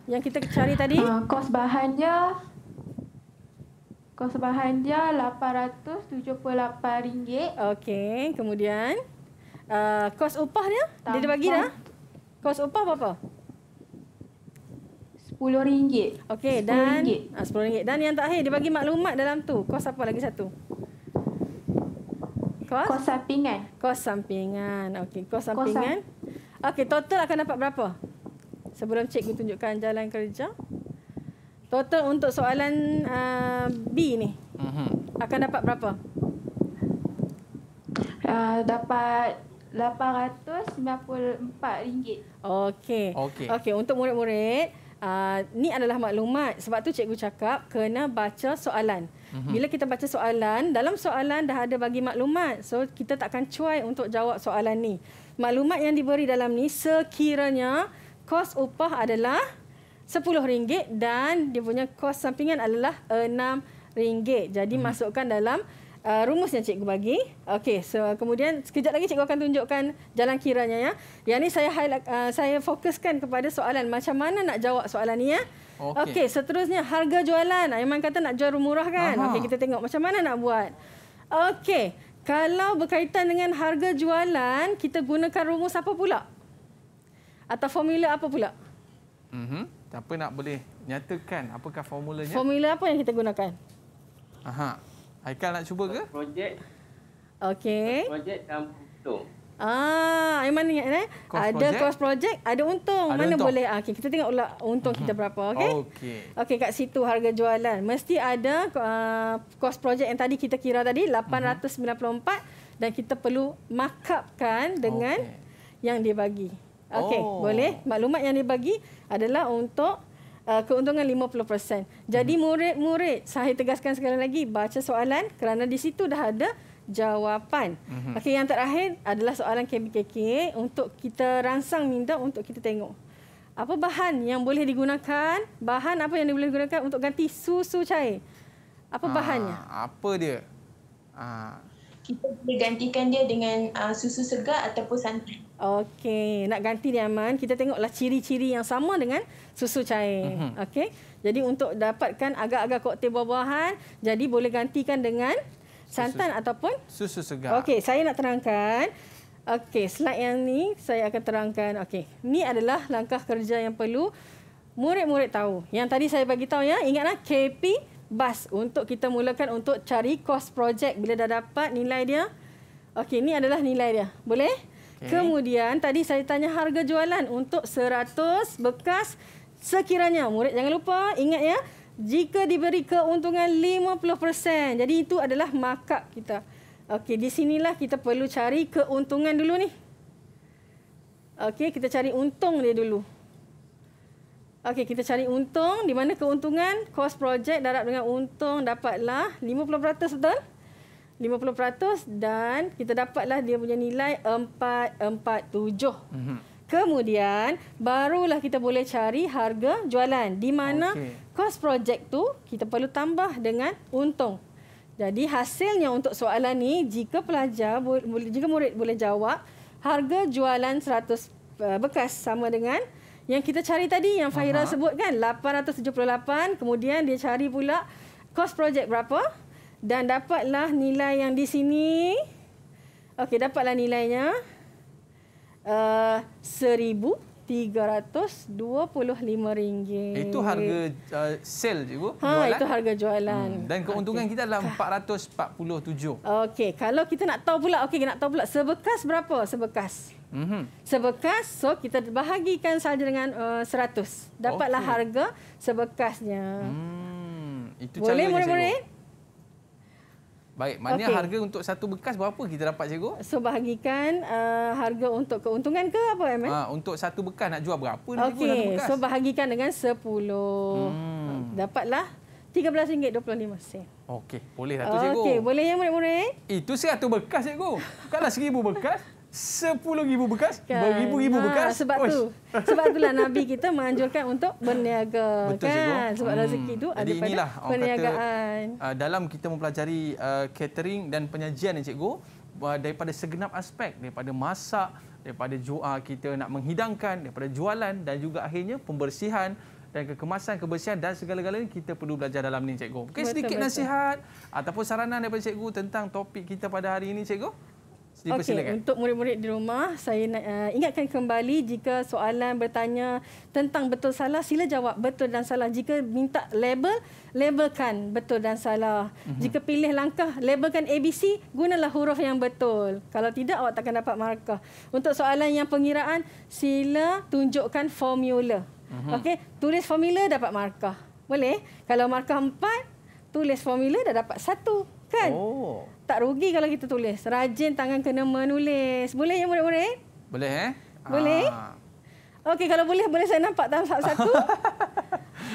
yang kita cari tadi? Uh, kos bahan dia kos bahan dia RM878. Okey, kemudian uh, kos upah dia? Tanpa dia dah bagi dah. Kos upah berapa? RM10. Okey, dan RM10. Ah, uh, dan yang terakhir dia bagi maklumat dalam tu. Kos apa lagi satu? Kos, kos sampingan. Kos sampingan. Okey, kos sampingan. Okey, total akan dapat berapa? sebelum cikgu tunjukkan jalan kerja. Total untuk soalan uh, B ni uh-huh. akan dapat berapa? Uh, dapat RM894. Okey. Okey. Okey, untuk murid-murid, uh, ni adalah maklumat. Sebab tu cikgu cakap kena baca soalan. Uh-huh. Bila kita baca soalan, dalam soalan dah ada bagi maklumat. So kita takkan cuai untuk jawab soalan ni. Maklumat yang diberi dalam ni sekiranya kos upah adalah RM10 dan dia punya kos sampingan adalah RM6. Jadi hmm. masukkan dalam uh, rumus yang cikgu bagi. Okey, so kemudian sekejap lagi cikgu akan tunjukkan jalan kiranya ya. Yang ni saya uh, saya fokuskan kepada soalan macam mana nak jawab soalan ni ya. Okey, okay, seterusnya harga jualan. Aiman kata nak jual murah kan? Okey, kita tengok macam mana nak buat. Okey, kalau berkaitan dengan harga jualan, kita gunakan rumus apa pula? atau formula apa pula? mm Siapa nak boleh nyatakan apakah formulanya? Formula apa yang kita gunakan? Aha. Haikal nak cuba ke? Projek. Okey. Projek dan untung. Ah, yang mana ni? Eh? Ada project. cross project, ada untung. Ada mana untung. boleh? Ah, okey, kita tengok ulang untung kita mhm. berapa, okey? Okey. Okey, kat situ harga jualan mesti ada uh, ah, cross project yang tadi kita kira tadi 894 mhm. dan kita perlu markupkan dengan okay. yang dia bagi. Okey, oh. boleh. Maklumat yang dibagi adalah untuk uh, keuntungan 50%. Jadi hmm. murid-murid, saya tegaskan sekali lagi baca soalan kerana di situ dah ada jawapan. Hmm. Okey, yang terakhir adalah soalan KBKK untuk kita rangsang minda untuk kita tengok. Apa bahan yang boleh digunakan? Bahan apa yang boleh digunakan untuk ganti susu cair? Apa ah, bahannya? apa dia? ha kita boleh gantikan dia dengan uh, susu segar ataupun santan. Okey, nak ganti dia aman, kita tengoklah ciri-ciri yang sama dengan susu cair. Uh mhm. -huh. Okey. Jadi untuk dapatkan agak-agak koktel buah-buahan, jadi boleh gantikan dengan santan susu, ataupun susu segar. Okey, saya nak terangkan. Okey, slide yang ni saya akan terangkan. Okey. Ni adalah langkah kerja yang perlu murid-murid tahu. Yang tadi saya bagi tahu ya, ingatlah KP bas untuk kita mulakan untuk cari cost project bila dah dapat nilai dia. Okey, ini adalah nilai dia. Boleh? Okay. Kemudian tadi saya tanya harga jualan untuk 100 bekas sekiranya murid jangan lupa ingat ya jika diberi keuntungan 50%. Jadi itu adalah markup kita. Okey, di sinilah kita perlu cari keuntungan dulu ni. Okey, kita cari untung dia dulu. Okey, kita cari untung. Di mana keuntungan? Kos projek darab dengan untung dapatlah 50%, betul? 50% dan kita dapatlah dia punya nilai 447. Mm-hmm. Kemudian, barulah kita boleh cari harga jualan. Di mana okay. kos projek tu kita perlu tambah dengan untung. Jadi, hasilnya untuk soalan ni, jika pelajar, jika murid boleh jawab, harga jualan 100 eh, bekas sama dengan yang kita cari tadi yang Fahira Aha. sebut kan 878 kemudian dia cari pula cost project berapa dan dapatlah nilai yang di sini. Okey dapatlah nilainya eh, uh, RM1,325. Itu harga uh, sale je bu? Ha, itu harga jualan. Hmm. Dan keuntungan okay. kita adalah 447. Okey kalau kita nak tahu pula, okey nak tahu pula sebekas berapa sebekas? mm Sebekas, so kita bahagikan saja dengan uh, 100. Dapatlah okay. harga sebekasnya. Hmm, itu boleh, boleh, boleh. Baik, maknanya okay. harga untuk satu bekas berapa kita dapat, cikgu? So, bahagikan uh, harga untuk keuntungan ke apa, eh? Aiman? Ah, ha, untuk satu bekas nak jual berapa? Okey, so bahagikan dengan 10. Hmm. Dapatlah RM13.25. Okey, boleh satu, lah cikgu. Okey, boleh ya, murid-murid? Itu satu bekas, cikgu. Bukanlah seribu bekas. sepuluh ribu bekas, kan. beribu-ribu ha, bekas. Sebab Oish. tu, sebab itulah Nabi kita menganjurkan untuk berniaga. Betul, kan? Sebab hmm. rezeki itu ada pada inilah, perniagaan. Kata, uh, dalam kita mempelajari uh, catering dan penyajian, cikgu, uh, daripada segenap aspek, daripada masak, daripada jual, kita nak menghidangkan, daripada jualan dan juga akhirnya pembersihan dan kekemasan, kebersihan dan segala-galanya kita perlu belajar dalam ini, Cikgu. Okay, sedikit betul, nasihat betul. ataupun saranan daripada Cikgu tentang topik kita pada hari ini, Cikgu? Okey, untuk murid-murid di rumah, saya uh, ingatkan kembali jika soalan bertanya tentang betul salah, sila jawab betul dan salah. Jika minta label, labelkan betul dan salah. Mm-hmm. Jika pilih langkah, labelkan ABC, gunalah huruf yang betul. Kalau tidak, awak takkan dapat markah. Untuk soalan yang pengiraan, sila tunjukkan formula. Mm-hmm. Okey, tulis formula dapat markah. Boleh? Kalau markah empat, tulis formula dah dapat satu. Kan? Oh. Tak rugi kalau kita tulis. Rajin tangan kena menulis. Boleh ya murid-murid? Boleh eh? Boleh. Ah. Okey kalau boleh boleh saya nampak tahap satu.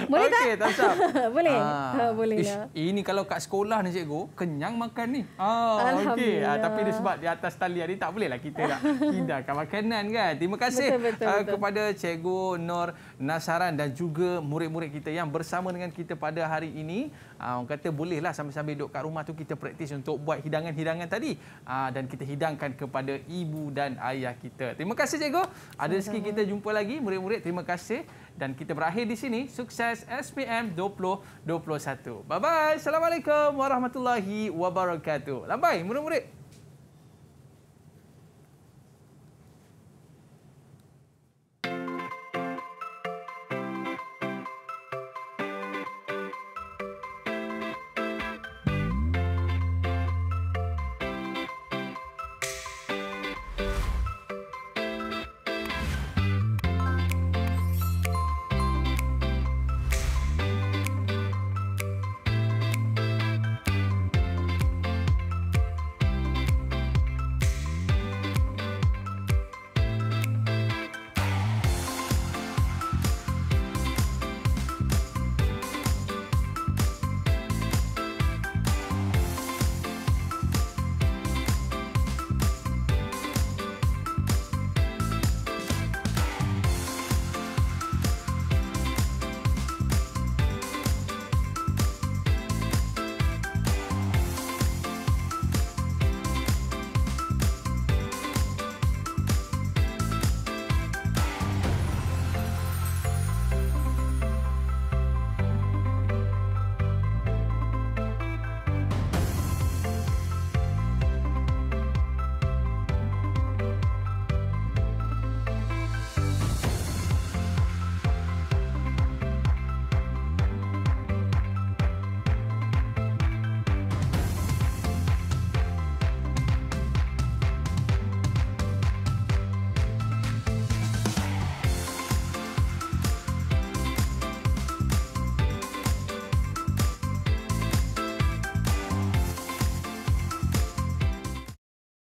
Boleh okay, tak? Okey, tak Boleh. Ah. Ha, boleh Ish, lah. Ini kalau kat sekolah ni cikgu, kenyang makan ni. Ah, okey. Ha, tapi dia sebab di atas talian hari tak boleh lah kita nak hidangkan makanan kan. Terima kasih betul, betul, ah, betul. kepada cikgu Nur Nasaran dan juga murid-murid kita yang bersama dengan kita pada hari ini. Ah, uh, kata bolehlah sambil-sambil duduk kat rumah tu kita praktis untuk buat hidangan-hidangan tadi. Ah, dan kita hidangkan kepada ibu dan ayah kita. Terima kasih cikgu. Ada rezeki kita jumpa lagi murid-murid. Terima kasih dan kita berakhir di sini sukses SPM 2021. Bye bye. Assalamualaikum warahmatullahi wabarakatuh. Lambai murid-murid.